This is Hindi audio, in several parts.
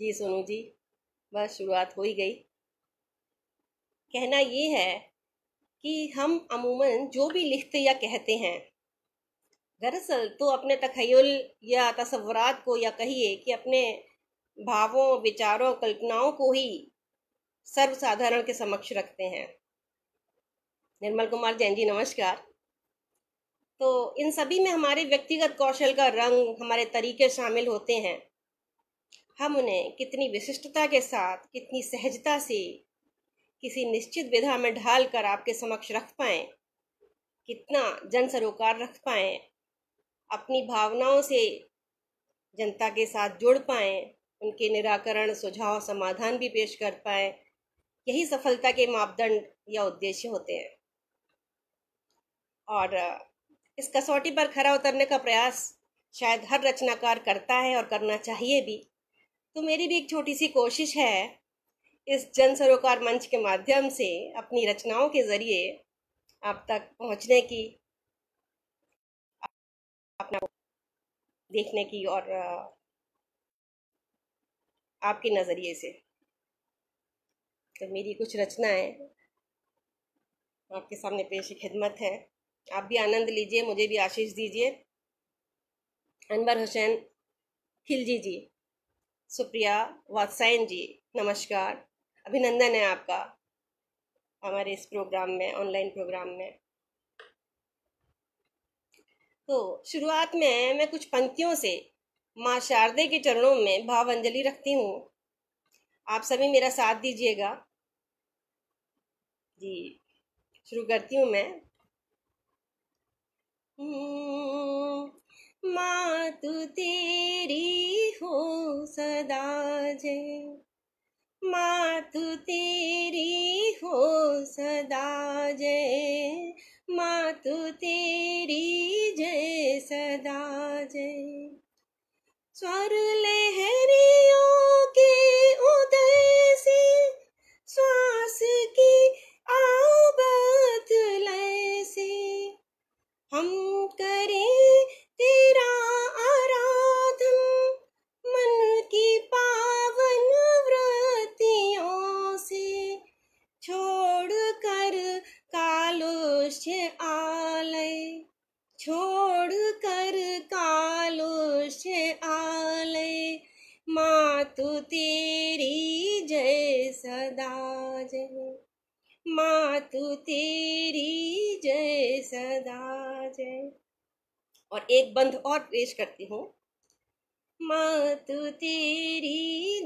जी सोनू जी बस शुरुआत हो ही गई कहना ये है कि हम अमूमन जो भी लिखते या कहते हैं दरअसल तो अपने तखयल या तस्वरत को या कहिए कि अपने भावों विचारों कल्पनाओं को ही सर्वसाधारण के समक्ष रखते हैं निर्मल कुमार जैन जी नमस्कार तो इन सभी में हमारे व्यक्तिगत कौशल का रंग हमारे तरीके शामिल होते हैं हम उन्हें कितनी विशिष्टता के साथ कितनी सहजता से किसी निश्चित विधा में ढाल कर आपके समक्ष रख पाएँ कितना जन सरोकार रख पाएँ अपनी भावनाओं से जनता के साथ जुड़ पाएँ उनके निराकरण सुझाव समाधान भी पेश कर पाएँ यही सफलता के मापदंड या उद्देश्य होते हैं और इस कसौटी पर खरा उतरने का प्रयास शायद हर रचनाकार करता है और करना चाहिए भी तो मेरी भी एक छोटी सी कोशिश है इस जन सरोकार मंच के माध्यम से अपनी रचनाओं के ज़रिए आप तक पहुंचने की अपना देखने की और आपके नज़रिए से तो मेरी कुछ रचनाएं आपके सामने पेश खिदमत है आप भी आनंद लीजिए मुझे भी आशीष दीजिए अनवर हुसैन खिलजी जी सुप्रिया वात्सायन जी नमस्कार अभिनंदन है आपका हमारे इस प्रोग्राम में ऑनलाइन प्रोग्राम में तो शुरुआत में मैं कुछ पंक्तियों से माँ शारदे के चरणों में भावांजलि रखती हूँ आप सभी मेरा साथ दीजिएगा जी शुरू करती हूँ मैं मातु तेरी हो सदा जय मातु तेरी हो सदा जय मातु तेरी जय सदा जय स्वर लहरियों के उदय से स्वर मातु तेरी जय सदा जय और एक बंध और पेश करती हूँ मातु तेरी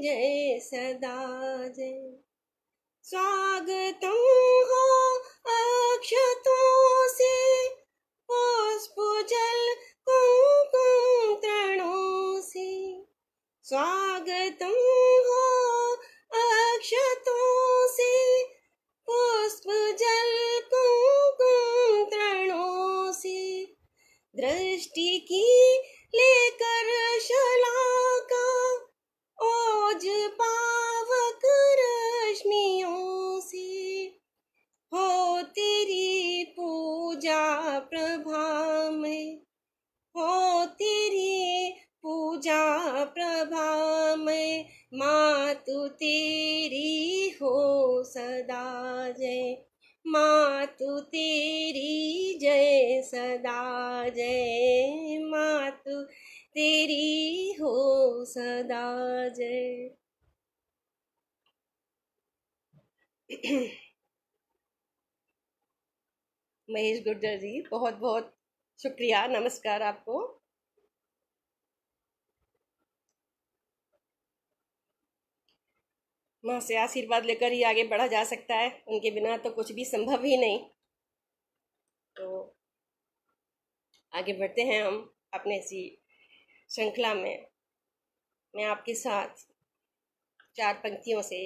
जय सदा जय स्वागतम हो अक्षतों से पुष्पजल कुम तृणों से स्वागतम महेश गुर्जर जी बहुत बहुत शुक्रिया नमस्कार आपको माँ से आशीर्वाद लेकर ही आगे बढ़ा जा सकता है उनके बिना तो कुछ भी संभव ही नहीं तो आगे बढ़ते हैं हम अपने इसी श्रृंखला में मैं आपके साथ चार पंक्तियों से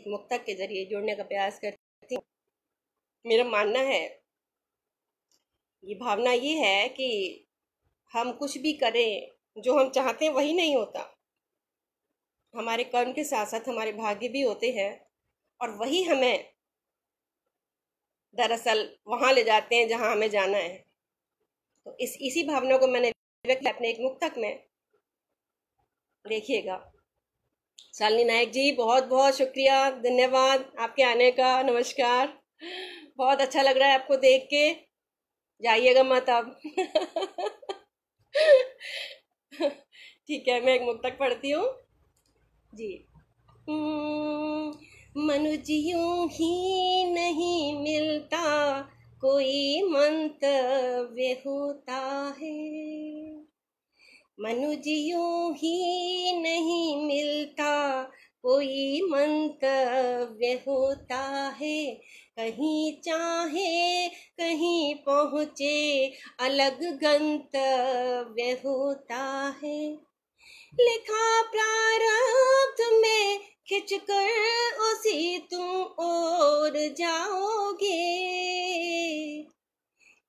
एक मुक्तक के जरिए जुड़ने का प्रयास करती हूँ मेरा मानना है ये भावना ये है कि हम कुछ भी करें जो हम चाहते हैं वही नहीं होता हमारे कर्म के साथ साथ हमारे भाग्य भी होते हैं और वही हमें दरअसल वहाँ ले जाते हैं जहाँ हमें जाना है तो इस इसी भावना को मैंने व्यक्त अपने एक मुक्तक में देखिएगा शालिनी नायक जी बहुत बहुत शुक्रिया धन्यवाद आपके आने का नमस्कार बहुत अच्छा लग रहा है आपको देख के जाइएगा मत अब ठीक है मैं एक तक पढ़ती हूँ जी हम्म, मनुज यूं ही नहीं मिलता कोई मंतव्य होता है मनुज यूं ही नहीं मिलता कोई मंतव्य होता है कहीं चाहे कहीं पहुँचे अलग गंतव्य होता है लिखा प्रारब्ध में खिंच कर उसी तुम और जाओगे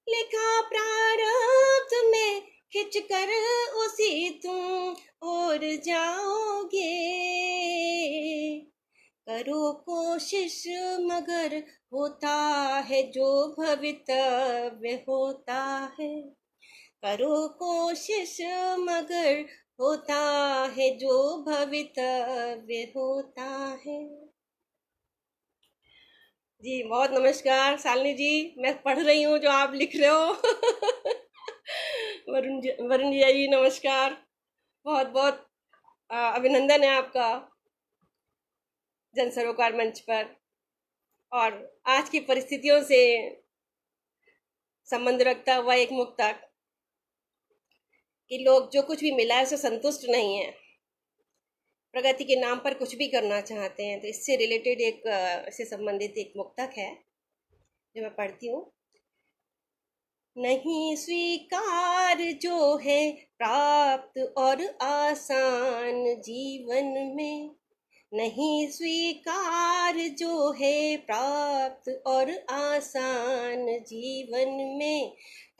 लिखा प्रारब्ध में खिंच कर उसी तुम और जाओगे करो कोशिश मगर होता है जो भवितव्य होता है करो कोशिश मगर होता है जो भवितव्य होता है जी बहुत नमस्कार सालनी जी मैं पढ़ रही हूँ जो आप लिख रहे हो वरुण जी वरुण जी नमस्कार बहुत बहुत अभिनंदन है आपका जन सरोकार मंच पर और आज की परिस्थितियों से संबंध रखता हुआ एक मुक्तक कि लोग जो कुछ भी मिला है उसे संतुष्ट नहीं है प्रगति के नाम पर कुछ भी करना चाहते हैं तो इससे रिलेटेड एक इससे संबंधित एक मुक्तक है जो मैं पढ़ती हूँ नहीं स्वीकार जो है प्राप्त और आसान जीवन में नहीं स्वीकार जो है प्राप्त और आसान जीवन में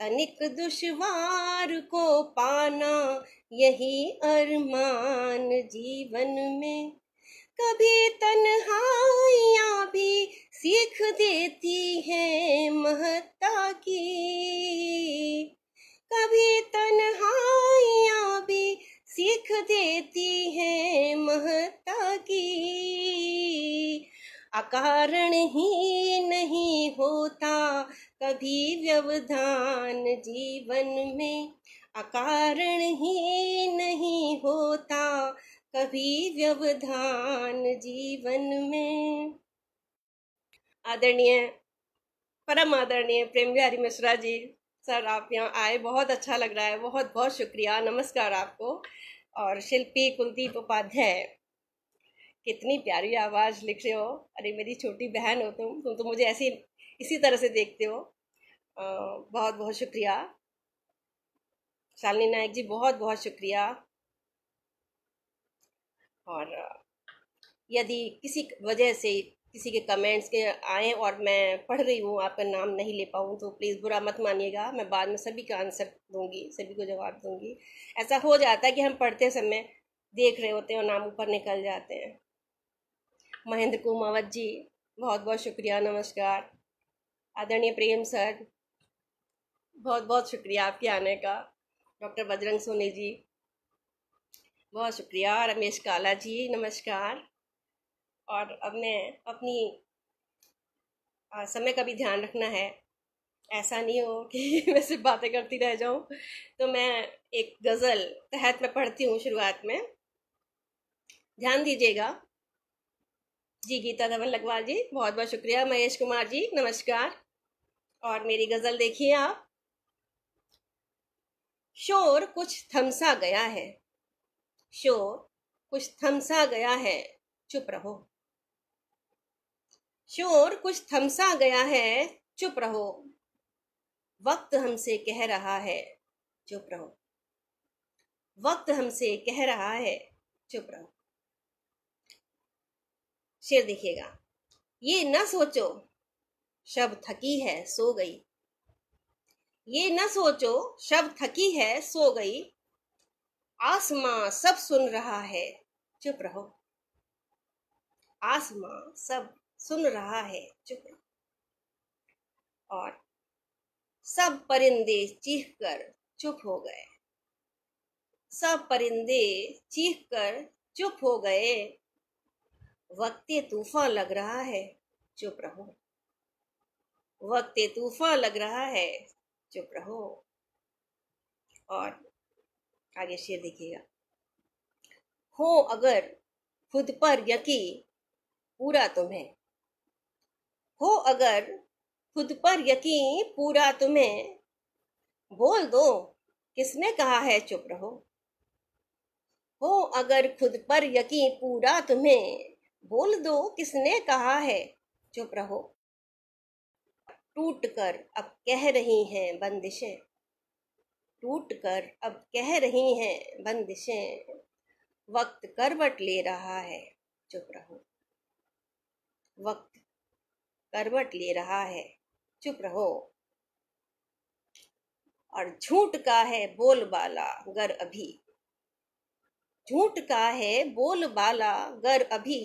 तनिक दुश्वार को पाना यही अरमान जीवन में कभी तन्हाइयाँ भी सीख देती है महत्ता की कभी तन्हाइयाँ भी सीख देती है महता की अकारण ही नहीं होता कभी व्यवधान जीवन में अकारण ही नहीं होता कभी व्यवधान जीवन में आदरणीय परम आदरणीय प्रेम बिहारी मिश्रा जी सर आप यहाँ आए बहुत अच्छा लग रहा है बहुत बहुत शुक्रिया नमस्कार आपको और शिल्पी कुलदीप उपाध्याय कितनी प्यारी आवाज़ लिख रहे हो अरे मेरी छोटी बहन हो तुम तुम तो मुझे ऐसी इसी तरह से देखते हो आ, बहुत बहुत शुक्रिया शालिनी नायक जी बहुत बहुत शुक्रिया और यदि किसी वजह से किसी के कमेंट्स के आए और मैं पढ़ रही हूँ आपका नाम नहीं ले पाऊँ तो प्लीज़ बुरा मत मानिएगा मैं बाद में सभी का आंसर दूँगी सभी को जवाब दूँगी ऐसा हो जाता है कि हम पढ़ते समय देख रहे होते हैं और नाम ऊपर निकल जाते हैं महेंद्र कुमावत जी बहुत बहुत शुक्रिया नमस्कार आदरणीय प्रेम सर बहुत बहुत शुक्रिया आपके आने का डॉक्टर बजरंग सोनी जी बहुत शुक्रिया रमेश काला जी नमस्कार और अब मैं अपनी आ, समय का भी ध्यान रखना है ऐसा नहीं हो कि मैं सिर्फ बातें करती रह जाऊं तो मैं एक गज़ल तहत में पढ़ती हूँ शुरुआत में ध्यान दीजिएगा जी गीता धवन लगवाल जी बहुत बहुत शुक्रिया महेश कुमार जी नमस्कार और मेरी गज़ल देखिए आप शोर कुछ थमसा गया है शोर कुछ थमसा गया है चुप रहो शोर कुछ थमसा गया है चुप रहो वक्त हमसे कह रहा है चुप रहो वक्त हमसे कह रहा है चुप रहो शेर देखिएगा ये न सोचो शब थकी है सो गई ये न सोचो शब थकी है सो गई आसमां सब सुन रहा है चुप रहो आसमां सब सुन रहा है चुप और सब परिंदे चीख कर चुप हो गए सब परिंदे चीख कर चुप हो गए वक्त तूफान लग रहा है चुप रहो वक्त तूफान लग रहा है चुप रहो और आगे शेर देखिएगा हो अगर खुद पर यकी पूरा तुम्हें हो अगर खुद पर यकीन पूरा तुम्हें बोल दो किसने कहा है चुप रहो हो अगर खुद पर यकीन पूरा तुम्हें बोल दो किसने कहा है चुप रहो टूट कर अब कह रही हैं बंदिशें टूट कर अब कह रही हैं बंदिशें वक्त करवट ले रहा है चुप रहो वक्त करवट ले रहा है चुप रहो और झूठ का है बोल बाला गर अभी झूठ का है बोल बाला गर अभी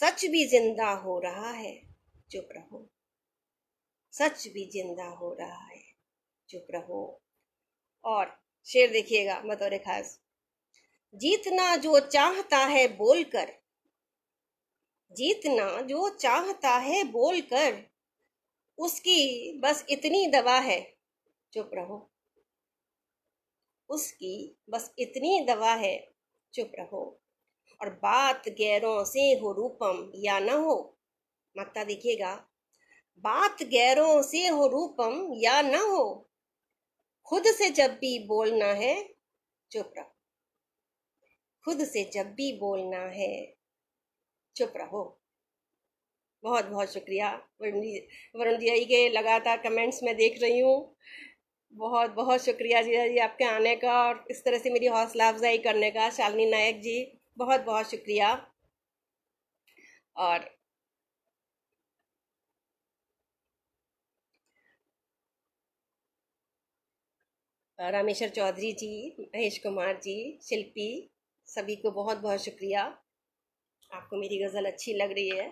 सच भी जिंदा हो रहा है चुप रहो सच भी जिंदा हो रहा है चुप रहो और शेर देखिएगा बतौर खास जीतना जो चाहता है बोलकर जीतना जो चाहता है बोलकर उसकी बस इतनी दवा है चुप रहो उसकी बस इतनी दवा है चुप रहो और बात गैरों से हो रूपम या न हो माता देखिएगा बात गैरों से हो रूपम या न हो खुद से जब भी बोलना है चुप रहो खुद से जब भी बोलना है चुप रहो बहुत बहुत शुक्रिया वरुण जी आई के लगातार कमेंट्स मैं देख रही हूँ बहुत बहुत शुक्रिया जीजा जी आपके आने का और इस तरह से मेरी हौसला अफजाई करने का शालिनी नायक जी बहुत बहुत शुक्रिया और रामेश्वर चौधरी जी महेश कुमार जी शिल्पी सभी को बहुत बहुत शुक्रिया आपको मेरी गज़ल अच्छी लग रही है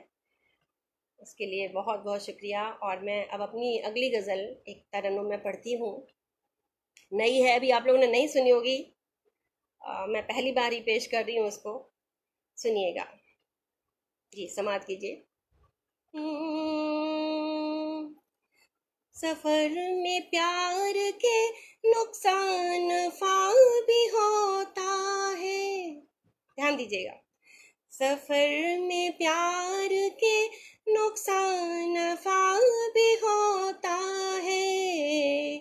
उसके लिए बहुत बहुत शुक्रिया और मैं अब अपनी अगली गज़ल एक तरन्नुम में पढ़ती हूँ नई है अभी आप लोगों ने नहीं सुनी होगी मैं पहली बार ही पेश कर रही हूँ उसको सुनिएगा जी समाप्त कीजिए हम्म, सफर में प्यार के नुकसान फाल भी होता है ध्यान दीजिएगा सफर में प्यार के नुकसान भी होता है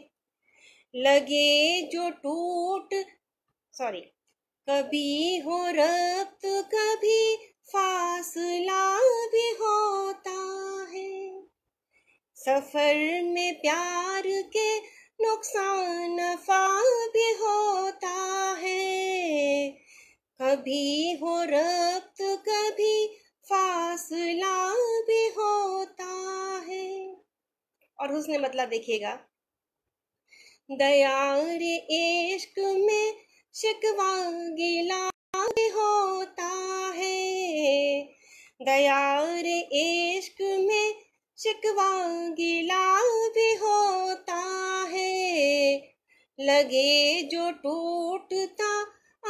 लगे जो टूट सॉरी कभी हो रक्त कभी फासला भी होता है सफर में प्यार के नुकसान भी होता है कभी हो रक्त कभी फासला भी होता है और उसने मतलब देखिएगा रे इश्क में शिकवा गिला भी होता है रे इश्क में शिकवा गिला भी होता है लगे जो टूटता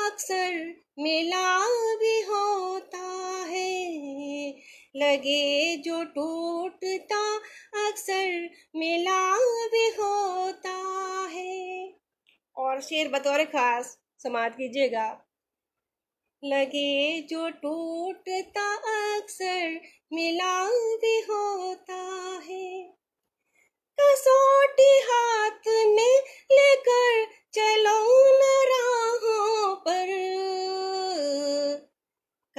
अक्सर मिला भी होता है लगे जो टूटता अक्सर मिला भी होता है और शेर बतौर खास समाप्त कीजिएगा लगे जो टूटता अक्सर मिला भी होता है कसौटी हाथ में लेकर चलो न राहों पर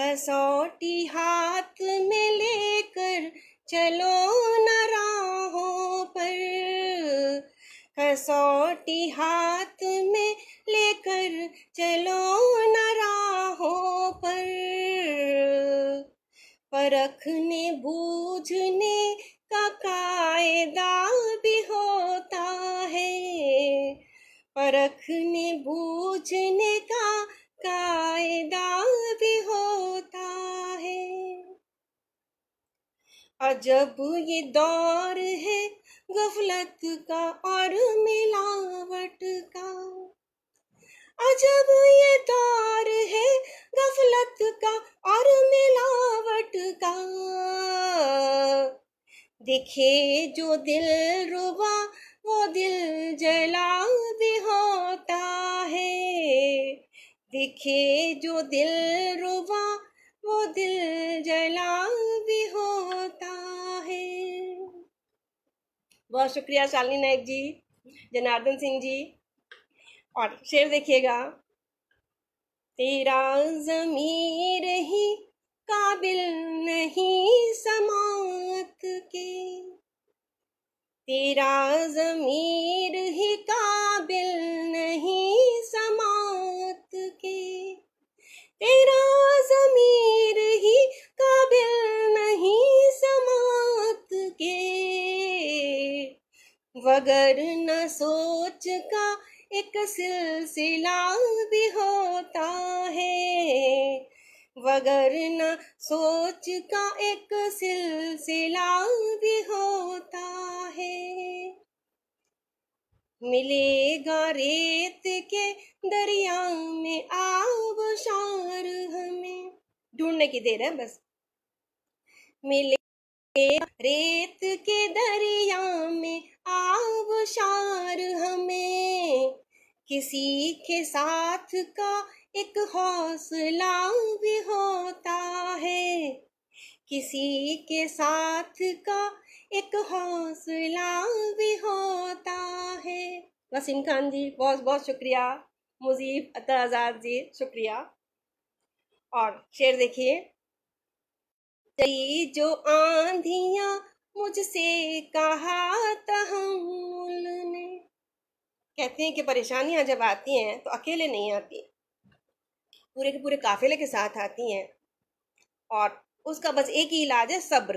कसौटी हाथ में लेकर चलो न राहों पर कसौटी हाथ में लेकर चलो न राहों पर परखने बूझने का कायदा भी होता है परखने बूझने का कायदा भी होता है अजब ये दौर है गफलत का और मिलावट का अजब ये दौर है गफलत का और मिलावट का दिखे जो दिल रुबा वो दिल जला भी होता दिखे जो दिल रुबा वो दिल जला भी होता है बहुत शुक्रिया शालिनी नायक जी जनार्दन सिंह जी और शेर देखिएगा तेरा जमीर ही काबिल नहीं समात के तेरा जमीर ही काबिल नहीं तेरा जमीर ही काबिल नहीं समात के वगर न सोच का एक सिलसिला भी होता है वगर न सोच का एक सिलसिला भी होता है मिलेगा रेत के दरिया में आबशार हमें ढूंढने की देर है बस मिले रेत के दरिया में आबशार हमें किसी के साथ का एक हौसला भी होता है किसी के साथ का एक हौसला भी होता है वसीम खान जी बहुत बहुत शुक्रिया मुजीब अता आज़ाद जी शुक्रिया और शेर देखिए जो आंधिया मुझसे कहा तहमुल ने कहते हैं कि परेशानियां जब आती हैं तो अकेले नहीं आती पूरे के पूरे काफिले के साथ आती हैं और उसका बस एक ही इलाज है सब्र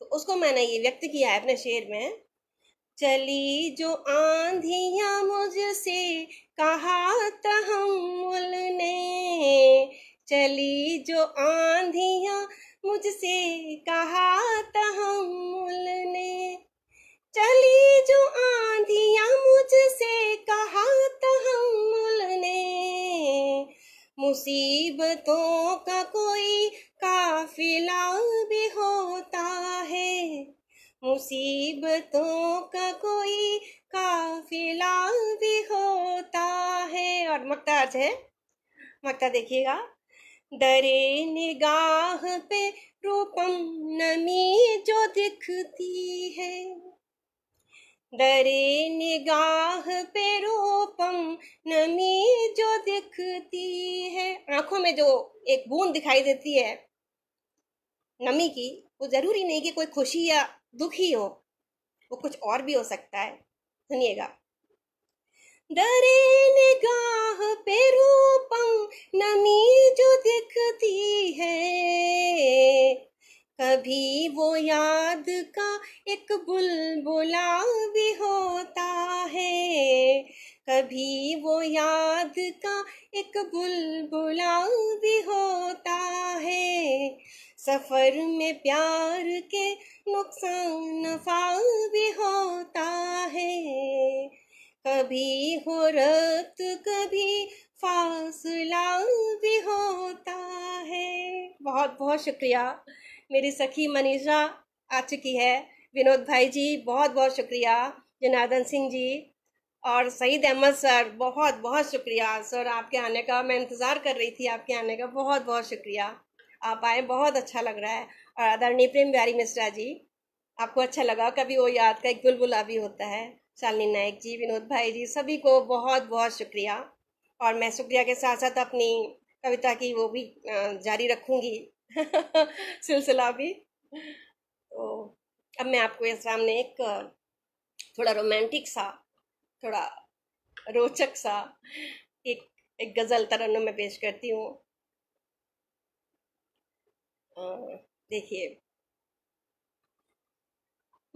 तो उसको मैंने ये व्यक्त किया है अपने शेर में चली जो आंधिया मुझसे कहा तहमुल ने चली जो आंधिया मुझसे कहा तहमुल ने चली जो आंधिया मुझसे कहा तहमुल ने मुसीबतों का कोई काफिला भी होता है मुसीबतों का कोई काफिला भी होता है और मक्ता आज है मक्ता देखिएगा दरे निगाह पे रूपम नमी जो दिखती है डरे निगाह पे रूपम नमी जो दिखती है आंखों में जो एक बूंद दिखाई देती है नमी की वो जरूरी नहीं कि कोई खुशी या दुखी हो वो कुछ और भी हो सकता है सुनिएगा डरे निगाह पे रूपम नमी जो दिखती है कभी वो याद का एक बुलबुला कभी वो याद का एक बुलबुला भी होता है सफ़र में प्यार के नुकसान नफाऊ भी होता है कभी हो रत कभी फासलाऊ भी होता है बहुत बहुत शुक्रिया मेरी सखी मनीषा आ चुकी है विनोद भाई जी बहुत बहुत शुक्रिया जनार्दन सिंह जी और सईद अहमद सर बहुत बहुत शुक्रिया सर आपके आने का मैं इंतज़ार कर रही थी आपके आने का बहुत बहुत शुक्रिया आप आए बहुत अच्छा लग रहा है और आदरणीय प्रेम बिहारी मिश्रा जी आपको अच्छा लगा कभी वो याद का एक बुलबुला भी होता है शालिनी नायक जी विनोद भाई जी सभी को बहुत बहुत शुक्रिया और मैं शुक्रिया के साथ साथ अपनी कविता की वो भी जारी रखूँगी सिलसिला भी तो अब मैं आपको इस सामने एक थोड़ा रोमांटिक सा थोड़ा रोचक सा एक एक गज़ल तरन्न में पेश करती हूँ देखिए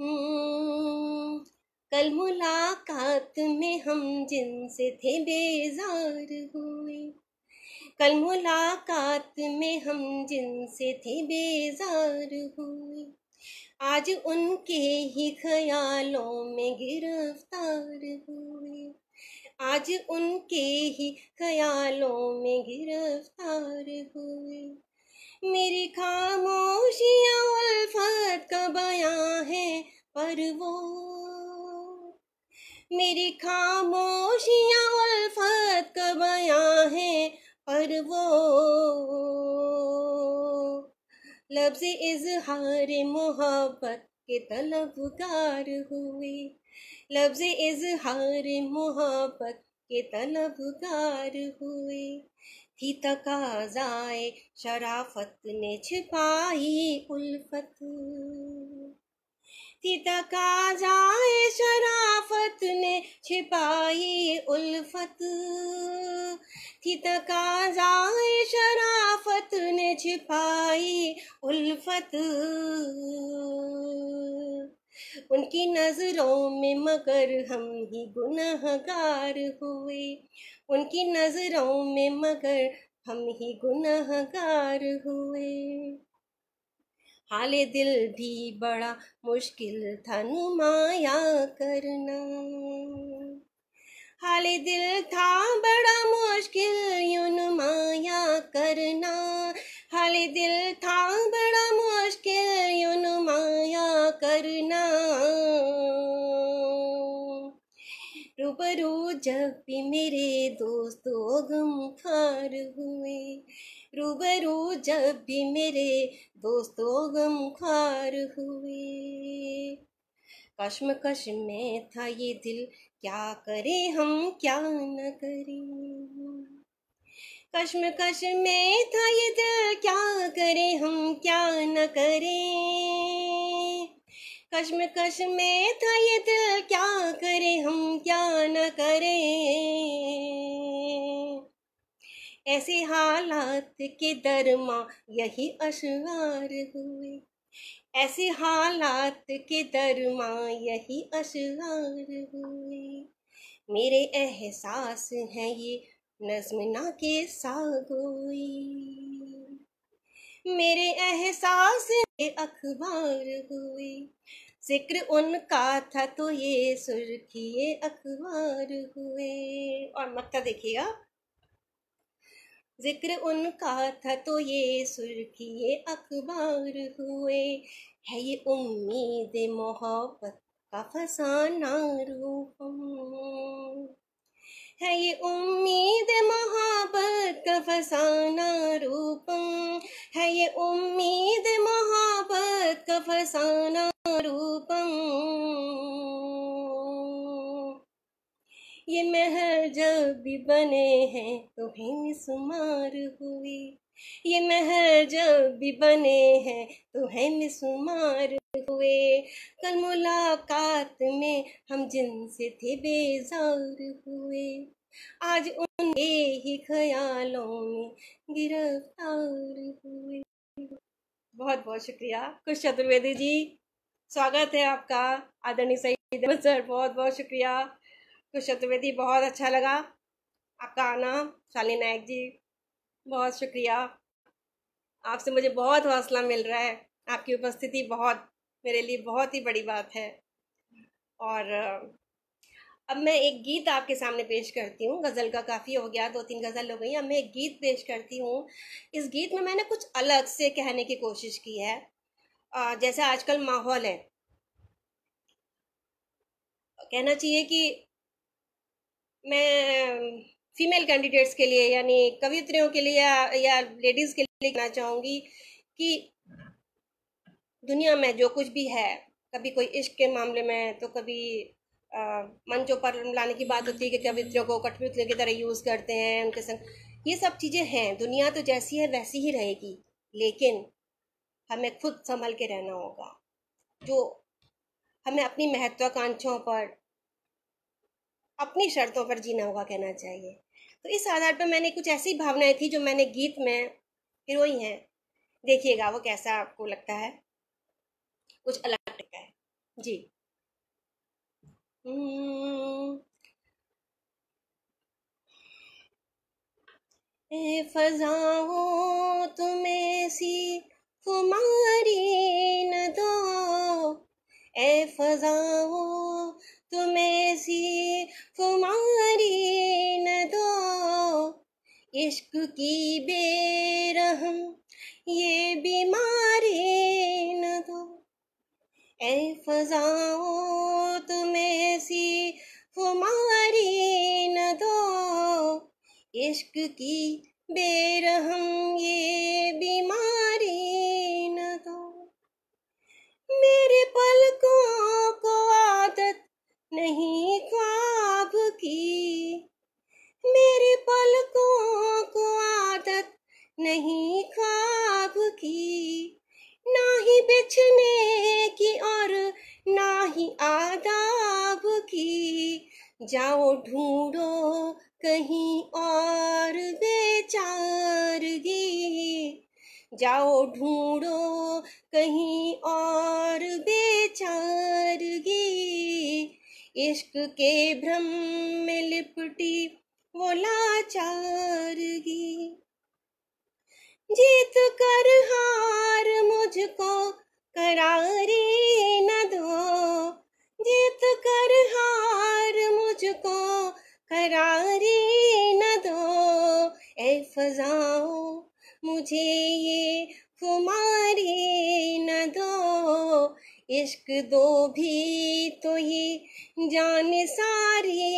हम्म, कल मुलाकात में हम जिनसे थे बेजार हुए कल मुलाकात में हम जिनसे थे बेजार हुए आज उनके ही ख्यालों में गिरफ्तार हुए आज उनके ही ख्यालों में गिरफ्तार हुए मेरी खामोशियाँ उल्फत का बयां है पर वो मेरी खामोशियाँ उल्फत का बयां है पर वो लफ्ज इजहार मोहब्बत के तलबगार हुए लफ्ज इजहार मोहब्बत के तलबगार हुए थी तकाजाए शराफत ने छिपाई उल्फत थी तकाजाए शराफत ने छिपाई उल्फत थी तकाजाए शराफत ने छिपाई उल्फत उनकी नज़रों में मगर हम ही गुनहगार हुए उनकी नज़रों में मगर हम ही गुनहगार हुए हाले दिल भी बड़ा मुश्किल था नुमाया करना हाले दिल था बड़ा मुश्किल यू नुमाया करना हाले दिल था बड़ा मुश्किल करना रूबरू जब भी मेरे दोस्तों खार हुए रूबरू जब भी मेरे दोस्तों खार हुए कश्म कश में था ये दिल क्या करें हम क्या न करें कश में था ये दिल क्या करें हम क्या न करें कश्म कश में था ये दिल क्या करे हम क्या न करें ऐसे हालात के दरमा यही अशवार हुए ऐसे हालात के दरमा यही अशवार हुए मेरे एहसास हैं ये नज्म ना के सागोई मेरे एहसास में अखबार हुई जिक्र उनका था तो ये सुर्खिए अखबार हुए और मक्का देखिएगा जिक्र उनका था तो ये सुर्खिए अखबार हुए है ये उम्मीद मोहब्बत का फसाना रूप है ये उम्मीद मोहब्बत का फसाना रूपम है ये उम्मीद मोहब्बत का फसाना रूपम ये महल जब भी बने हैं तुम्हें तो मिसुमार हुई ये महल जब भी बने हैं तुम्हें तो मिसुमार हुए कल मुलाकात में हम जिनसे थे बेजार हुए आज उनके ही ख्यालों में गिरफ्तार हुए बहुत बहुत शुक्रिया खुश चतुर्वेदी जी स्वागत है आपका आदरणीय सही सर बहुत बहुत शुक्रिया खुश चतुर्वेदी बहुत अच्छा लगा आपका आना शाली नायक जी बहुत शुक्रिया आपसे मुझे बहुत हौसला मिल रहा है आपकी उपस्थिति बहुत मेरे लिए बहुत ही बड़ी बात है और अब मैं एक गीत आपके सामने पेश करती हूँ गज़ल का काफ़ी हो गया दो तीन गज़ल हो गई अब मैं एक गीत पेश करती हूँ इस गीत में मैंने कुछ अलग से कहने की कोशिश की है जैसे आजकल माहौल है कहना चाहिए कि मैं फीमेल कैंडिडेट्स के लिए यानी कवित्रियों के लिए या, या लेडीज़ के लिए कहना चाहूँगी कि दुनिया में जो कुछ भी है कभी कोई इश्क के मामले में तो कभी आ, मंचों पर लाने की बात होती है कि कवित्रियों को कठपुतलियों की तरह यूज़ करते हैं उनके संग ये सब चीज़ें हैं दुनिया तो जैसी है वैसी ही रहेगी लेकिन हमें खुद संभल के रहना होगा जो हमें अपनी महत्वाकांक्षाओं पर अपनी शर्तों पर जीना होगा कहना चाहिए तो इस आधार पर मैंने कुछ ऐसी भावनाएं थी जो मैंने गीत में हिरोई हैं देखिएगा वो कैसा आपको लगता है कुछ अलग टिका है जी हम्म। ए फजाओ तुम्हें सी खुमारी न दो ए फजाओ तुम्हें सी खुमारी न दो इश्क की बेरहम ये बीमारी न दो ए फजाओ तुम ऐसी हमारी न दो इश्क की बेरहम ये बीमारी न दो मेरे पलकों को आदत नहीं ख्वाब की मेरे पलकों को आदत नहीं ख्वाब की ना ही बेचने की और ना ही आदाब की जाओ ढूंढो कहीं और बेचारगी जाओ ढूंढो कहीं और बेचारगी इश्क के भ्रम में लिपटी वो लाचारगी जीत कर हार मुझको करारे न दो जीत कर हार मुझको करारे न दो ए फजाओ मुझे ये खुमारे न दो इश्क दो भी तो ये जान सारे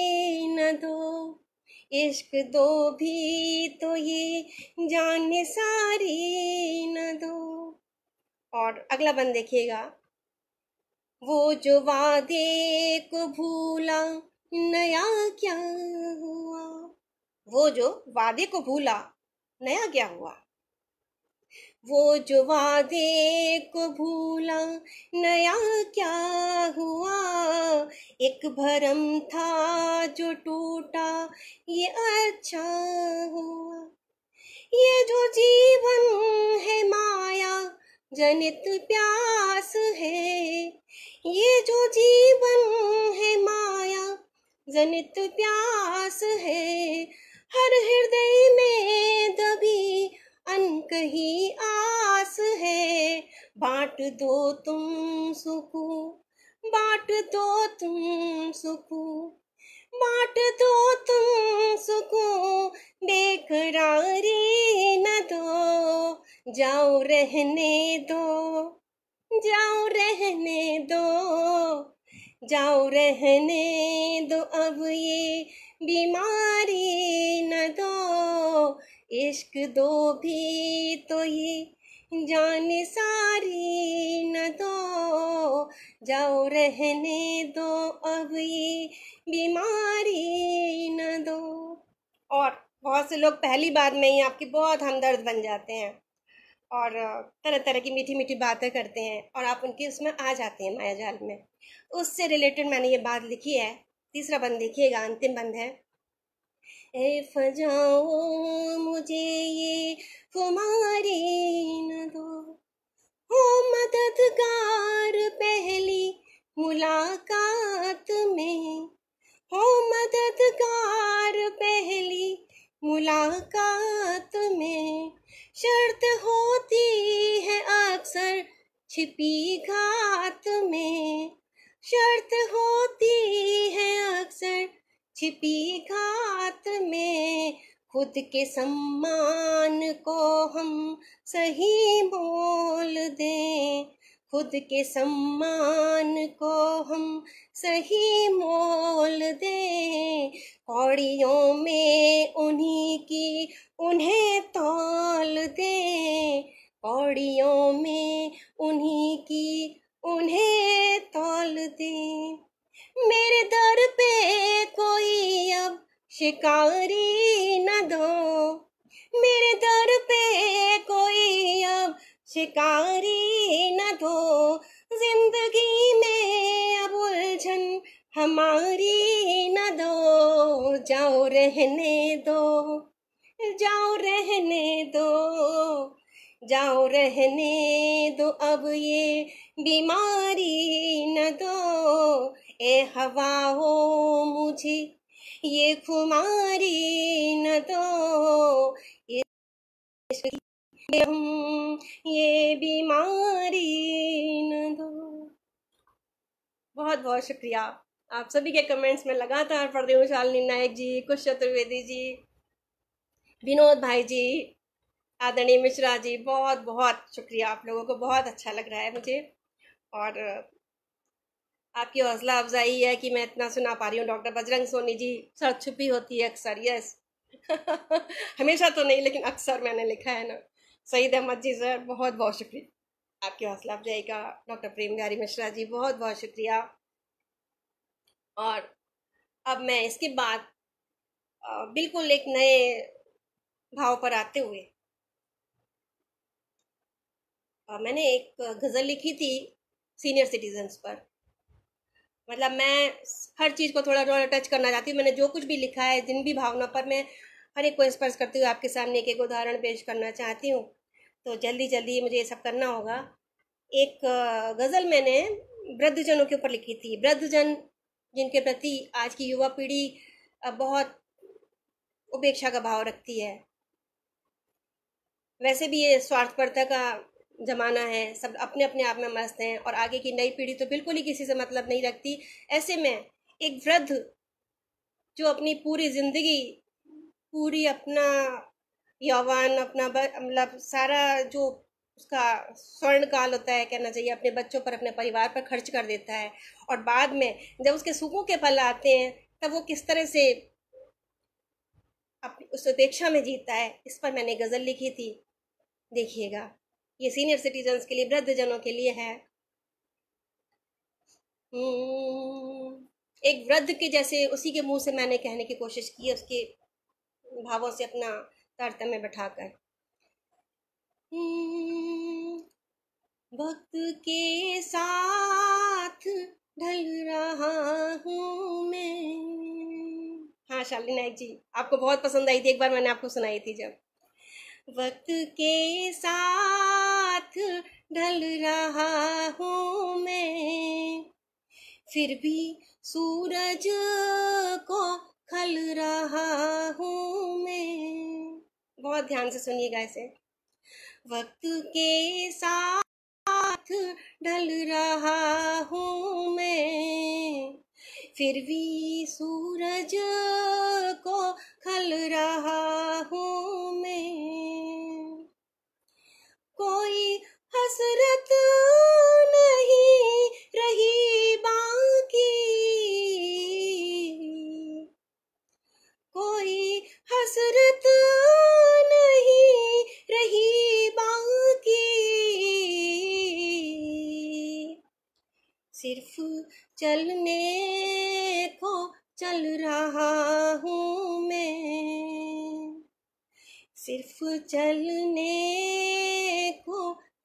न दो इश्क दो भी तो ये जान सारी न दो और अगला बंद देखिएगा वो जो वादे को भूला नया क्या हुआ वो जो वादे को भूला नया क्या हुआ वो जो वादे को भूला नया क्या हुआ एक भरम था जो टूटा ये अच्छा हुआ ये जो जीवन है माया जनित प्यास है ये जो जीवन है माया जनित प्यास है हर हृदय में दबी अनक ही आस है बांट दो तुम सुकून बांट दो तुम सुकून बांट दो तुम सुकून बेकरारी न दो जाओ रहने दो जाओ रहने दो जाओ रहने दो अब ये बीमारी न दो इश्क दो भी तो ये जान सारी न दो जाओ रहने दो अब ये बीमारी न दो और बहुत से लोग पहली बार में ही आपके बहुत हमदर्द बन जाते हैं और तरह तरह की मीठी मीठी बातें करते हैं और आप उनके उसमें आ जाते हैं माया जाल में उससे रिलेटेड मैंने ये बात लिखी है तीसरा बंद देखिएगा अंतिम बंद है ए फजाओ मुझे ये खुमारी न दो हो मददगार पहली मुलाकात में हो मददगार पहली मुलाकात में शर्त होती है अक्सर छिपी घात में शर्त होती है अक्सर छिपी घात में खुद के सम्मान को हम सही मोल दें खुद के सम्मान को हम सही मोल दें कौड़ियों में उन्हीं की उन्हें तौल दें कौड़ियों में उन्हीं की उन्हें तौल दें मेरे दर पे कोई अब शिकारी न दो मेरे दर पे कोई अब शिकारी न दो जिंदगी में अब उलझन हमारी न दो जाओ रहने दो जाओ रहने दो जाओ रहने दो अब ये बीमारी न दो ए हवा हो मुझे ये खुमारी न दो तो, ये ये बीमारी न दो तो। बहुत बहुत शुक्रिया आप सभी के कमेंट्स में लगातार पढ़ हूँ शालिनी नायक जी कुश चतुर्वेदी जी विनोद भाई जी आदरणीय मिश्रा जी बहुत बहुत शुक्रिया आप लोगों को बहुत अच्छा लग रहा है मुझे और आपकी हौसला अफजाई है कि मैं इतना सुना पा रही हूँ डॉक्टर बजरंग सोनी जी सर छुपी होती है अक्सर यस हमेशा तो नहीं लेकिन अक्सर मैंने लिखा है ना सईद अहमद जी सर बहुत बहुत शुक्रिया आपकी हौसला अफजाई का डॉक्टर प्रेम गारी मिश्रा जी बहुत बहुत शुक्रिया और अब मैं इसके बाद बिल्कुल एक नए भाव पर आते हुए मैंने एक गज़ल लिखी थी सीनियर सिटीजन्स पर मतलब मैं हर चीज़ को थोड़ा थोड़ा टच करना चाहती हूँ मैंने जो कुछ भी लिखा है जिन भी भावना पर मैं हर एक को स्पर्श करती हूँ आपके सामने एक एक उदाहरण पेश करना चाहती हूँ तो जल्दी जल्दी मुझे ये सब करना होगा एक गज़ल मैंने वृद्धजनों के ऊपर लिखी थी वृद्धजन जिनके प्रति आज की युवा पीढ़ी बहुत उपेक्षा का भाव रखती है वैसे भी ये स्वार्थपरता का ज़माना है सब अपने अपने आप में मस्त हैं और आगे की नई पीढ़ी तो बिल्कुल ही किसी से मतलब नहीं रखती ऐसे में एक वृद्ध जो अपनी पूरी ज़िंदगी पूरी अपना यौवन अपना मतलब सारा जो उसका स्वर्ण काल होता है कहना चाहिए अपने बच्चों पर अपने परिवार पर खर्च कर देता है और बाद में जब उसके सुखों के पल आते हैं तब वो किस तरह से अपनी उस उपेक्षा में जीतता है इस पर मैंने गज़ल लिखी थी देखिएगा ये सीनियर सिटीजन के लिए वृद्ध जनों के लिए है हम्म, एक वृद्ध के जैसे उसी के मुंह से मैंने कहने की कोशिश की उसके भावों से अपना तारतम्य बैठाकर भक्त हम्म, के साथ ढल रहा हूँ मैं हाँ शाली नायक जी आपको बहुत पसंद आई थी एक बार मैंने आपको सुनाई थी जब वक्त के साथ साथ ढल रहा हूँ मैं फिर भी सूरज को खल रहा हूँ मैं बहुत ध्यान से सुनिएगा इसे वक्त के साथ ढल रहा हूँ मैं फिर भी सूरज को खल रहा हूँ मैं कोई कसरत नहीं रही बाकी कोई हसरत नहीं रही बाकी सिर्फ चलने को चल रहा हूँ मैं सिर्फ चलने को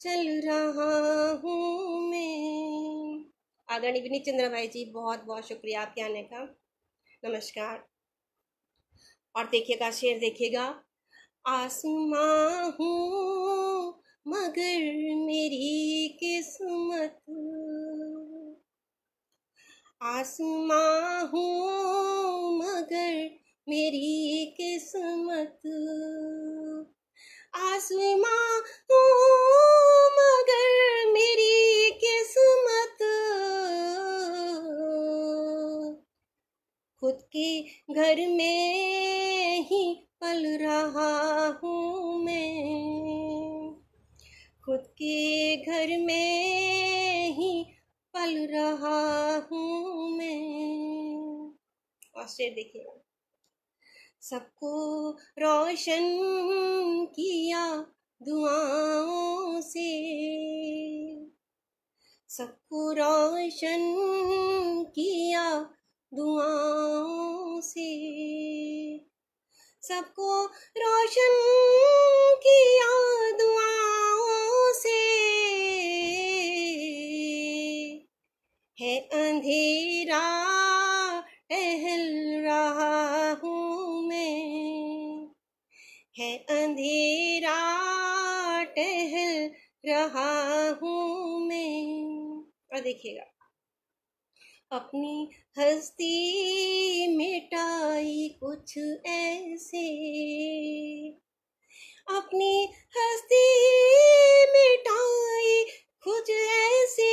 चल रहा हूँ मैं आदरणी विनीत चंद्र भाई जी बहुत बहुत शुक्रिया आपके आने का नमस्कार और देखिएगा शेर देखिएगा आसमां हूँ मगर मेरी किस्मत आसमां हूँ मगर मेरी किस्मत आसमां हूँ घर में ही पल रहा हूँ मैं खुद के घर में ही पल रहा हूँ मैं और देखिएगा सबको रोशन किया दुआओं से सबको रोशन किया दुआओं से सबको रोशन किया दुआओं से है अंधेरा टहल रहा हूँ मैं है अंधेरा टहल रहा हूँ मैं और देखिएगा अपनी हस्ती मिटाई कुछ ऐसे अपनी हस्ती मिटाई कुछ ऐसे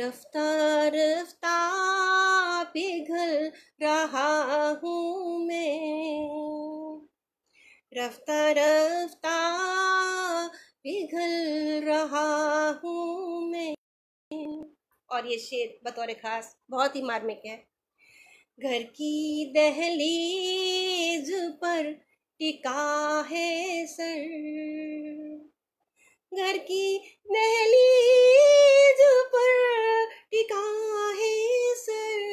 रफ्तार रफ्ता पिघल रहा हूँ मैं रफ्तार रफ्ता पिघल रहा हूँ और ये शेर बतौर ख़ास बहुत ही मार्मिक है घर की दहलीज पर टिका है सर घर की दहलीज पर टिका है सर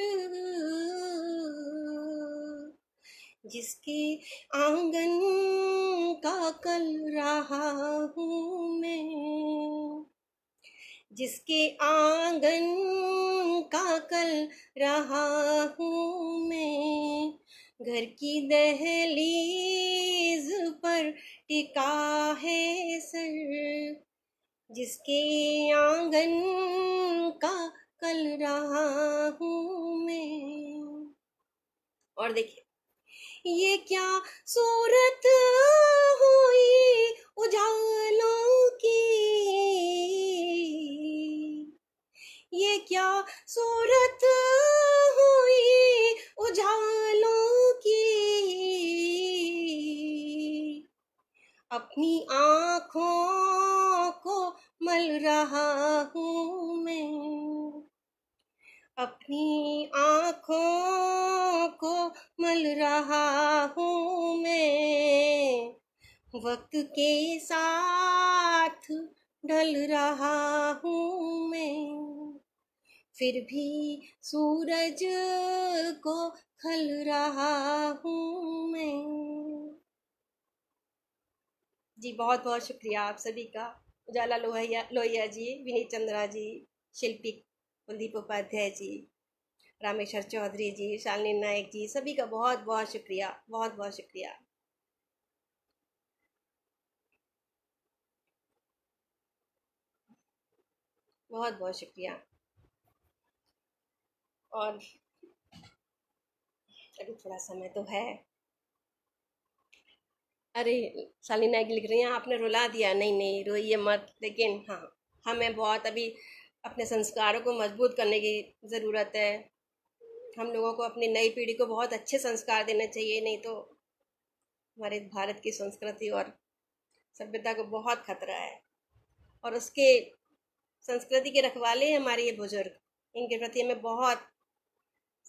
जिसके आंगन का कल रहा हूँ मैं जिसके आंगन का कल रहा हूँ मैं घर की दहलीज पर टिका है सर जिसके आंगन का कल रहा हूँ मैं और देखिए ये क्या सूरत हुई उजालों क्या सूरत हुई उजालों की अपनी आंखों को मल रहा हूँ मैं अपनी आंखों को मल रहा हूँ मैं वक्त के साथ ढल रहा हूँ मैं फिर भी सूरज को खल रहा हूँ मैं जी बहुत बहुत शुक्रिया आप सभी का उजाला लोहिया लोहिया जी विनीत चंद्रा जी शिल्पी कुलदीप उपाध्याय जी रामेश्वर चौधरी जी शालिनी नायक जी सभी का बहुत बहुत शुक्रिया बहुत बहुत शुक्रिया बहुत बहुत शुक्रिया और अभी थोड़ा समय तो है अरे साली नायक लिख रही हैं आपने रुला दिया नहीं नहीं रोइए मत लेकिन हाँ हमें बहुत अभी अपने संस्कारों को मजबूत करने की ज़रूरत है हम लोगों को अपनी नई पीढ़ी को बहुत अच्छे संस्कार देने चाहिए नहीं तो हमारे भारत की संस्कृति और सभ्यता को बहुत खतरा है और उसके संस्कृति के रखवाले हैं हमारे ये बुजुर्ग इनके प्रति हमें बहुत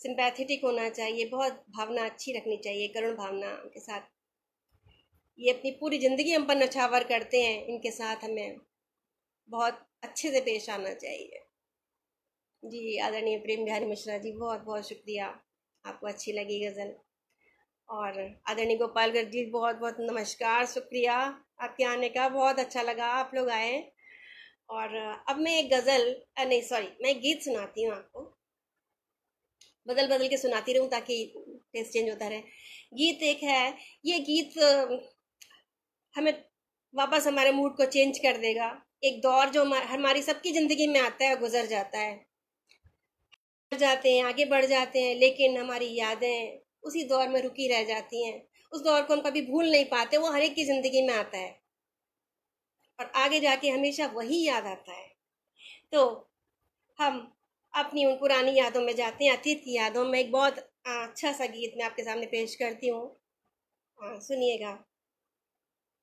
सिंपैथेटिक होना चाहिए बहुत भावना अच्छी रखनी चाहिए करुण भावना उनके साथ ये अपनी पूरी ज़िंदगी हम पर नछावर करते हैं इनके साथ हमें बहुत अच्छे से पेश आना चाहिए जी आदरणीय प्रेम बिहारी मिश्रा जी बहुत बहुत शुक्रिया आपको अच्छी लगी गज़ल और आदरणीय गोपालगढ़ जी बहुत बहुत नमस्कार शुक्रिया आपके आने का बहुत अच्छा लगा आप लोग आए और अब मैं एक गज़ल नहीं सॉरी मैं गीत सुनाती हूँ आपको बदल बदल के सुनाती रहूँ ताकि टेस्ट चेंज होता रहे गीत एक है ये गीत हमें वापस हमारे मूड को चेंज कर देगा एक दौर जो हमारी सबकी ज़िंदगी में आता है गुजर जाता है जाते हैं आगे बढ़ जाते हैं लेकिन हमारी यादें उसी दौर में रुकी रह जाती हैं उस दौर को हम कभी भूल नहीं पाते वो हर एक की ज़िंदगी में आता है और आगे जाके हमेशा वही याद आता है तो हम अपनी उन पुरानी यादों में जाते हैं अतीत की यादों में एक बहुत अच्छा सा गीत मैं आपके सामने पेश करती हूँ सुनिएगा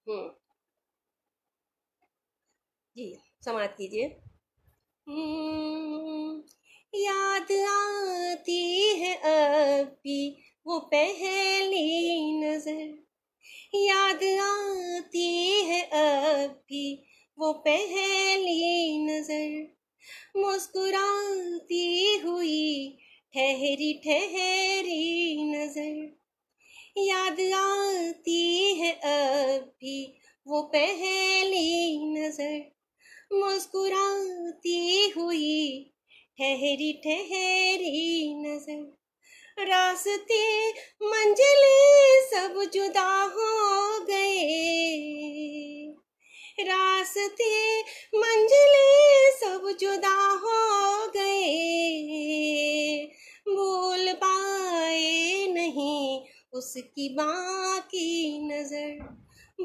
हम्म। जी समाप्त कीजिए हम्म, याद आती है अभी वो पहली नजर याद आती है अभी वो पहली नजर मुस्कुराती हुई ठहरी ठहरी नजर याद आती है अब भी वो पहली नजर मुस्कुराती हुई ठहरी ठहरी नजर रास्ते मंजिले सब जुदा हो गए रास्ते मंजिले सब जुदा हो गए बोल पाए नहीं उसकी बाकी नजर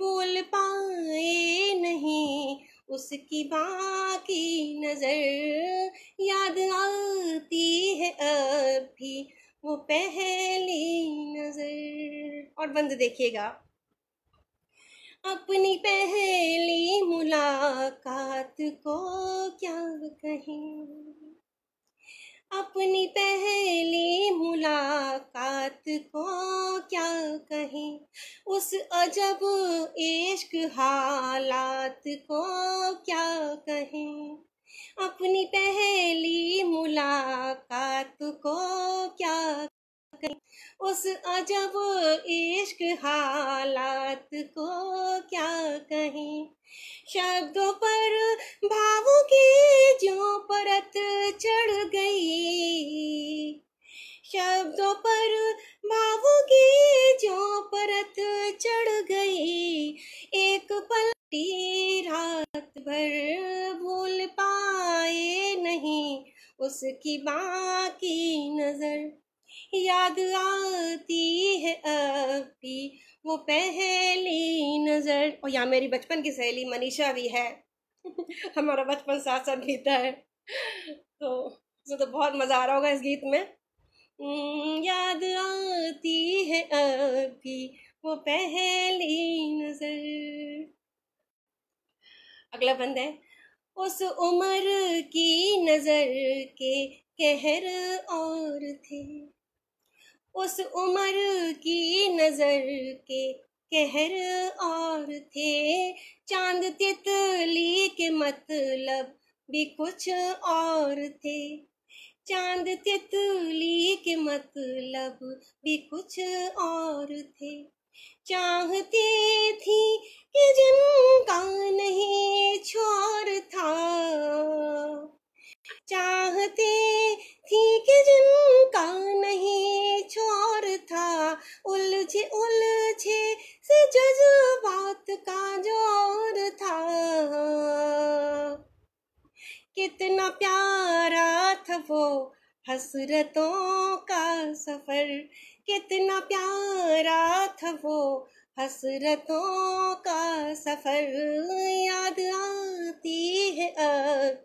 बोल पाए नहीं उसकी बाकी नजर याद आती है अभी वो पहली नजर और बंद देखिएगा अपनी पहली मुलाकात को क्या कहें अपनी पहली मुलाकात को क्या कहें उस अजब इश्क हालात को क्या कहें अपनी पहली मुलाकात को क्या उस अजब इश्क हालात को क्या कहें शब्दों पर भावों की जो परत चढ़ गई शब्दों पर भावों की जो परत चढ़ गई एक पलटी रात भर भूल पाए नहीं उसकी बाकी नजर याद आती है अब भी वो पहली नज़र और यहाँ मेरी बचपन की सहेली मनीषा भी है हमारा बचपन साथ साथ गीता है तो उसमें तो बहुत मज़ा आ रहा होगा इस गीत में हम्म, याद आती है अब भी वो पहली नज़र अगला बंद है उस उम्र की नज़र के कहर और थे उस उम्र की नजर के कहर और थे चांद तितली के मतलब भी कुछ और थे चांद तितली के मतलब भी कुछ और थे चाहते थी कि जिनका नहीं छोर था चाहते थी कि जिनका नहीं छोर था उलझे उलझे से जज्बात का जोर था कितना प्यारा था वो हसरतों का सफर कितना प्यारा था वो हसरतों का सफर याद आती है अब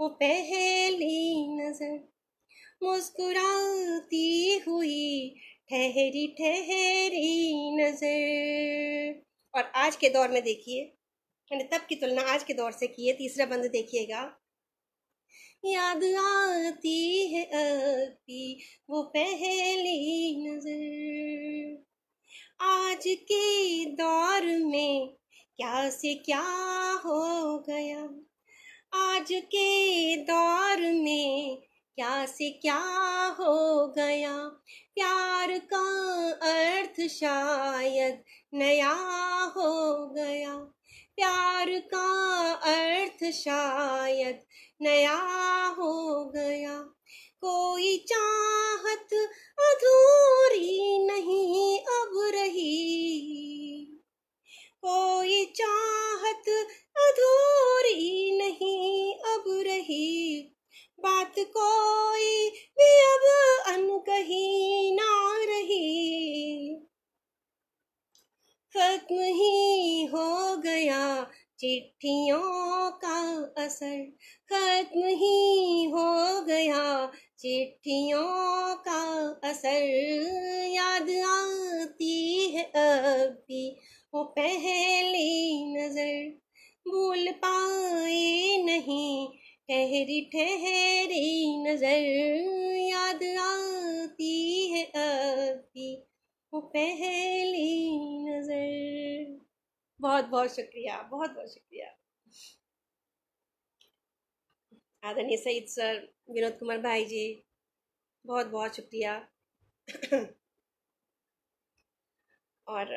वो पहली नजर मुस्कुराती हुई ठहरी ठहरी नजर और आज के दौर में देखिए मैंने तब की तुलना आज के दौर से की है तीसरा बंद देखिएगा याद आती है अभी वो पहली नजर आज के दौर में क्या से क्या हो गया आज के दौर में क्या से क्या हो गया प्यार का अर्थ शायद नया हो गया प्यार का अर्थ शायद नया हो गया कोई चाहत अधूरी कोई भी अब अनकही ना रही खत्म ही हो गया चिट्ठियों का असर खत्म ही हो गया चिट्ठियों का असर याद आती है अब भी वो पहली नज़र भूल पाए नहीं ठहरी ठहरी नजर याद आती है अब वो पहली नजर बहुत बहुत शुक्रिया बहुत बहुत शुक्रिया आदरणीय सईद सर विनोद कुमार भाई जी बहुत बहुत शुक्रिया और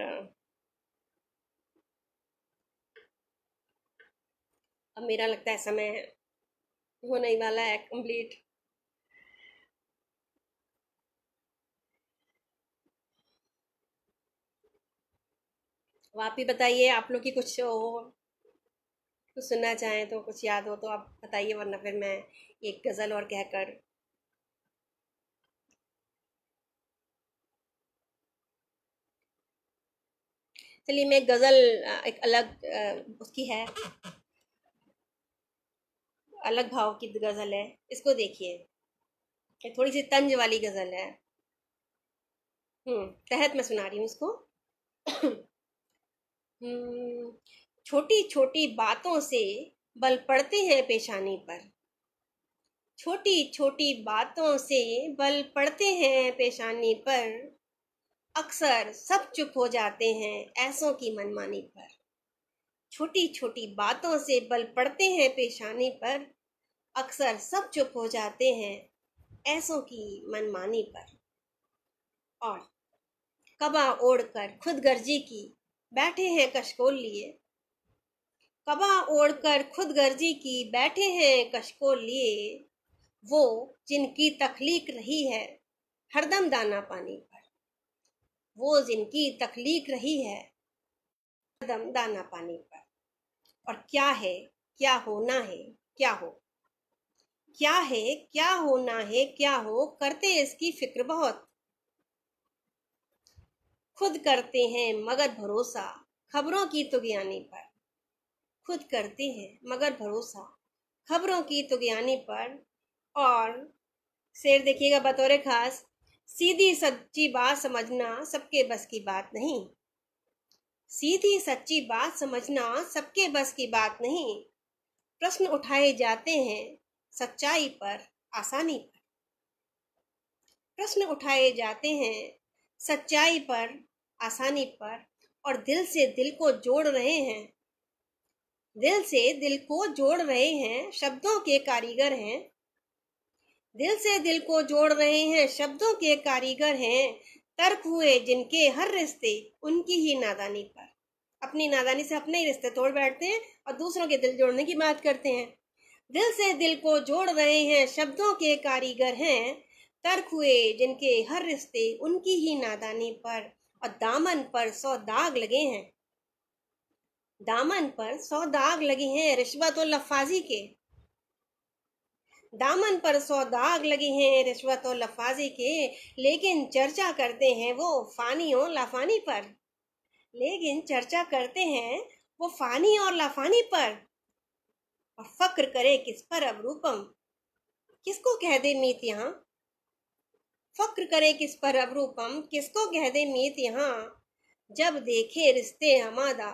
अब मेरा लगता है समय है होने वाला है कंप्लीट आप ही बताइए आप लोग की कुछ हो कुछ सुनना चाहें तो कुछ याद हो तो आप बताइए वरना फिर मैं एक गज़ल और कहकर चलिए मैं गज़ल एक अलग उसकी है अलग भाव की गज़ल है इसको देखिए थोड़ी सी तंज वाली गज़ल है हम्म, तहत मैं सुना रही हूँ इसको हम्म, छोटी छोटी बातों से बल पड़ते हैं पेशानी पर छोटी छोटी बातों से बल पड़ते हैं पेशानी पर अक्सर सब चुप हो जाते हैं ऐसों की मनमानी पर छोटी छोटी बातों से बल पड़ते हैं पेशानी पर अक्सर सब चुप हो जाते हैं ऐसों की मनमानी पर और कबा ओढ़कर खुद गर्जी की बैठे हैं कशकोल लिए कबा ओढ़कर खुद गर्जी की बैठे हैं कशकोल लिए वो जिनकी तखलीक रही है हरदम दाना पानी पर वो जिनकी तखलीक रही है हरदम दाना पानी पर और क्या है क्या होना है क्या हो क्या है क्या होना है क्या हो करते इसकी फिक्र बहुत खुद करते हैं मगर भरोसा खबरों की तुगयानी तो पर खुद करते हैं मगर भरोसा खबरों की तुगयानी तो पर और शेर देखिएगा बतौर खास सीधी सच्ची बात समझना सबके बस की बात नहीं सीधी सच्ची बात समझना सबके बस की बात नहीं प्रश्न उठाए जाते हैं सच्चाई पर आसानी पर प्रश्न उठाए जाते हैं सच्चाई पर आसानी पर और दिल से दिल को जोड़ रहे हैं दिल से दिल को जोड़ रहे हैं शब्दों के कारीगर हैं दिल से दिल को जोड़ रहे हैं शब्दों के कारीगर हैं तर्क हुए जिनके हर रिश्ते उनकी ही नादानी पर अपनी नादानी से अपने ही रिश्ते तोड़ बैठते हैं और दूसरों के दिल जोड़ने की बात करते हैं दिल से दिल को जोड़ रहे हैं शब्दों के कारीगर हैं तर्क हुए जिनके हर रिश्ते उनकी ही नादानी पर और दामन पर सौ दाग लगे हैं दामन पर सौ दाग लगे हैं रिश्वत और लफाजी के दामन पर सौ दाग लगे हैं रिश्वत और लफाजी के लेकिन चर्चा करते हैं वो फानी और लाफानी पर लेकिन चर्चा करते हैं वो फानी और लाफानी पर और फक्र करे किस पर अब रूपम किसको कह दे मीत यहाँ फक्र करे किस पर अब रूपम किसको कह दे मीत यहाँ जब देखे रिश्ते हमादा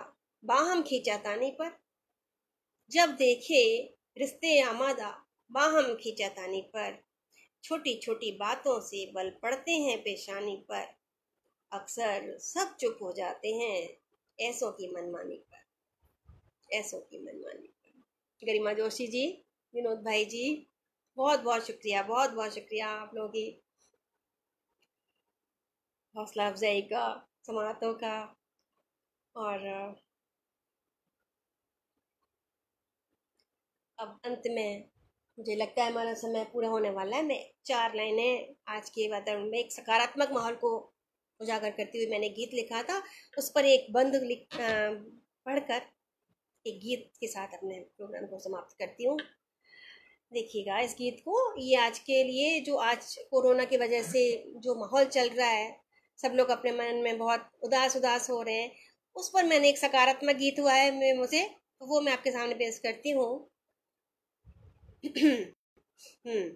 बाहम खींचा तानी पर जब देखे रिश्ते आमादा बाहम खींचातानी पर छोटी छोटी बातों से बल पड़ते हैं पेशानी पर अक्सर सब चुप हो जाते हैं ऐसों की मनमानी पर ऐसों की मनमानी पर गरिमा जोशी जी विनोद भाई जी बहुत बहुत शुक्रिया बहुत बहुत शुक्रिया आप लोगों की हौसला अफजाई का समातों का और अब अंत में मुझे लगता है हमारा समय पूरा होने वाला है मैं चार लाइनें आज के वातावरण में एक सकारात्मक माहौल को उजागर करते हुए मैंने गीत लिखा था उस पर एक बंद लिख पढ़कर एक गीत के साथ अपने प्रोग्राम को समाप्त करती हूँ देखिएगा इस गीत को ये आज के लिए जो आज कोरोना की वजह से जो माहौल चल रहा है सब लोग अपने मन में बहुत उदास उदास हो रहे हैं उस पर मैंने एक सकारात्मक गीत हुआ है मैं मुझे तो वो मैं आपके सामने पेश करती हूँ Hmm.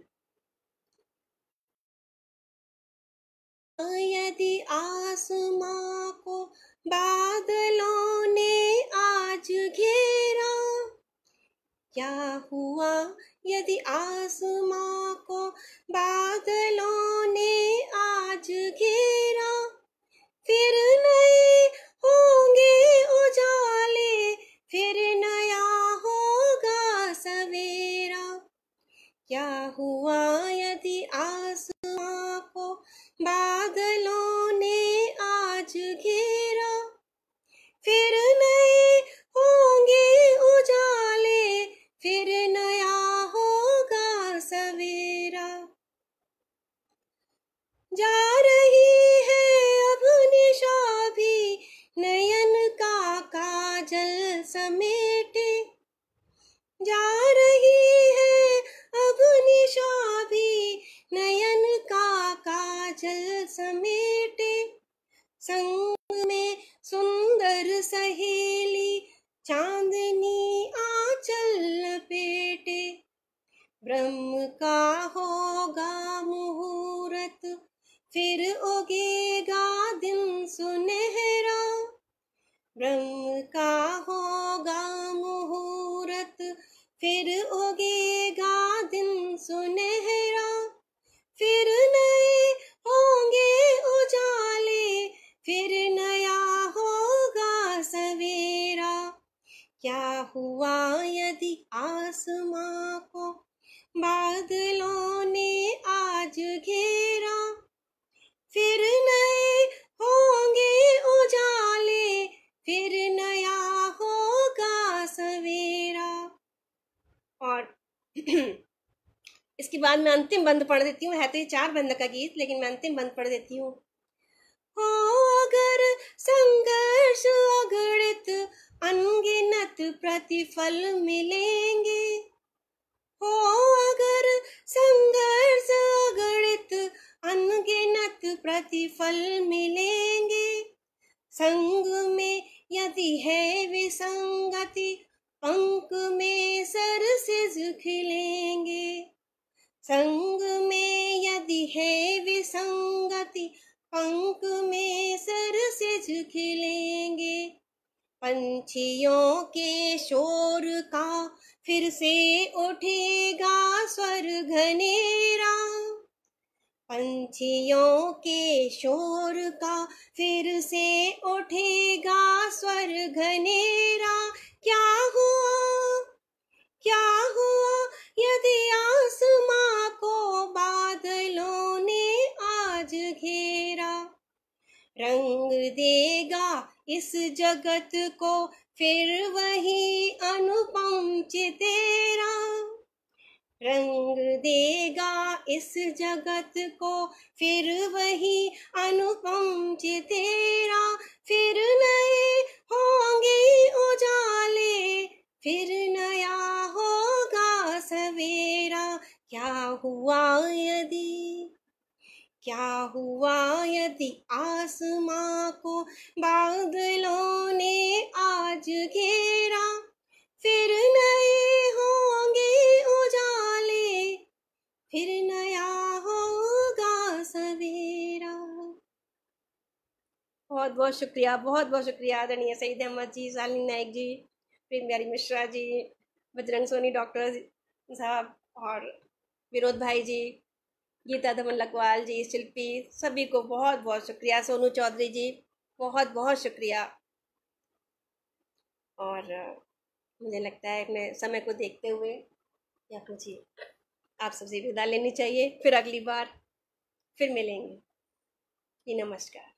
यदि आसमां को बादलों ने आज घेरा क्या हुआ यदि आसमां को बादलों ने आज घेरा फिर नए होंगे उजाले फिर नया होगा सवेरा क्या हुआ यदि आसमां को बादलों ने आज घेरा फिर नए होंगे उजाले फिर नया होगा सवेरा जा संग में सुंदर सहेली चांदनी आचल पेटे ब्रह्म बाद मैं अंतिम बंद पढ़ देती हूँ है तो ये चार बंद का गीत लेकिन मैं अंतिम बंद पढ़ देती हूँ मोर का फिर से उठेगा स्वर घनेरा क्या हुआ क्या हुआ यदि आसमां को बादलों ने आज घेरा रंग देगा इस जगत को फिर वही अनुपम चितेरा रंग देगा इस जगत को फिर वही अनुपम तेरा फिर नए होंगे उजाले फिर नया होगा सवेरा क्या हुआ यदि क्या हुआ यदि आसमां को बादलों ने आज घेरा फिर नए फिर नया होगा सवेरा बहुत बहुत शुक्रिया बहुत बहुत शुक्रिया आदरणीय सईद अहमद जी शालिनी नायक जी प्रेम बिहारी मिश्रा जी बजरंग सोनी डॉक्टर साहब और विरोद भाई जी गीता धमन लकवाल जी शिल्पी सभी को बहुत बहुत शुक्रिया सोनू चौधरी जी बहुत बहुत शुक्रिया और मुझे लगता है मैं समय को देखते हुए या पूछिए आप सबसे विदा लेनी चाहिए फिर अगली बार फिर मिलेंगे जी नमस्कार